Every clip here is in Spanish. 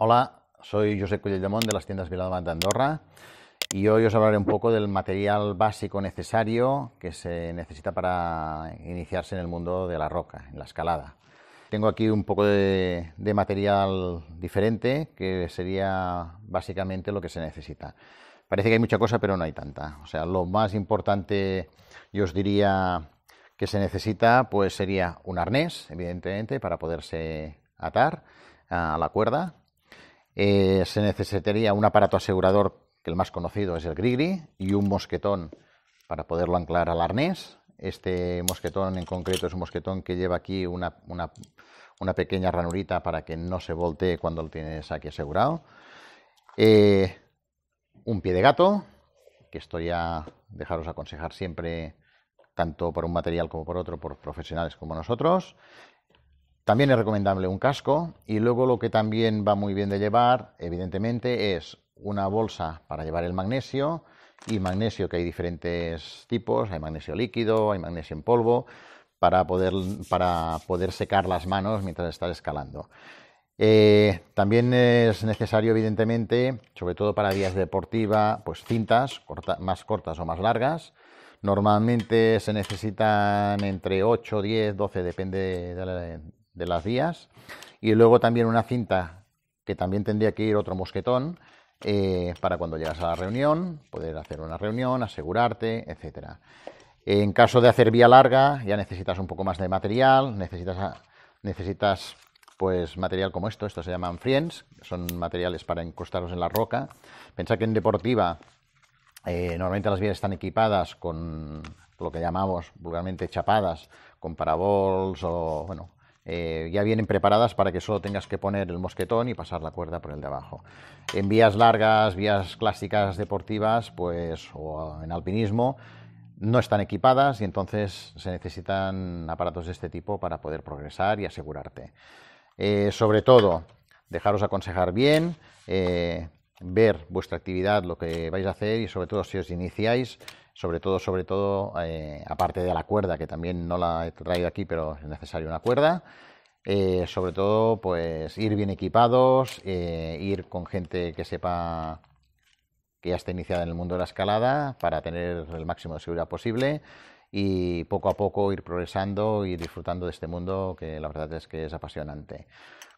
Hola, soy José demón de las tiendas Vilalba de Andorra y hoy os hablaré un poco del material básico necesario que se necesita para iniciarse en el mundo de la roca, en la escalada. Tengo aquí un poco de, de material diferente que sería básicamente lo que se necesita. Parece que hay mucha cosa, pero no hay tanta. O sea, lo más importante, yo os diría que se necesita, pues sería un arnés, evidentemente, para poderse atar a ah, la cuerda, eh, se necesitaría un aparato asegurador, que el más conocido es el Grigri, y un mosquetón para poderlo anclar al arnés. Este mosquetón en concreto es un mosquetón que lleva aquí una, pequeña ranurita para que no se voltee cuando lo tienes aquí asegurado. Eh, un pie de gato, que esto ya dejaros aconsejar siempre, tanto por un material como por otro, por profesionales como nosotros. También es recomendable un casco y luego lo que también va muy bien de llevar, evidentemente, es una bolsa para llevar el magnesio y magnesio que hay diferentes tipos, hay magnesio líquido, hay magnesio en polvo, para poder, para poder secar las manos mientras estás escalando. Eh, también es necesario, evidentemente, sobre todo para vías deportivas, pues cintas más cortas o más largas. Normalmente se necesitan entre 8, 10, 12, depende de la, de las vías y luego también una cinta que también tendría que ir otro mosquetón eh, para cuando llegas a la reunión, poder hacer una reunión, asegurarte, etcétera. En caso de hacer vía larga, ya necesitas un poco más de material, necesitas, necesitas pues material como esto, esto se llaman friends, son materiales para encostarlos en la roca. Pensad que en deportiva eh, normalmente las vías están equipadas con lo que llamamos vulgarmente chapadas, con parabols o bueno, eh, ya vienen preparadas para que solo tengas que poner el mosquetón y pasar la cuerda por el de abajo. En vías largas, vías clásicas deportivas, pues o en alpinismo, no están equipadas y entonces se necesitan aparatos de este tipo para poder progresar y asegurarte. Eh, sobre todo, dejaros aconsejar bien, eh, ver vuestra actividad, lo que vais a hacer y sobre todo si os iniciáis, sobre todo, sobre todo, eh, aparte de la cuerda, que también no la he traído aquí, pero es necesario una cuerda. Eh, sobre todo, pues ir bien equipados, eh, ir con gente que sepa que ya está iniciada en el mundo de la escalada para tener el máximo de seguridad posible y poco a poco ir progresando y disfrutando de este mundo que la verdad es que es apasionante.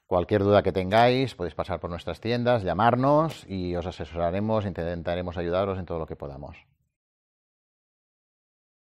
Cualquier duda que tengáis podéis pasar por nuestras tiendas, llamarnos y os asesoraremos, intentaremos ayudaros en todo lo que podamos.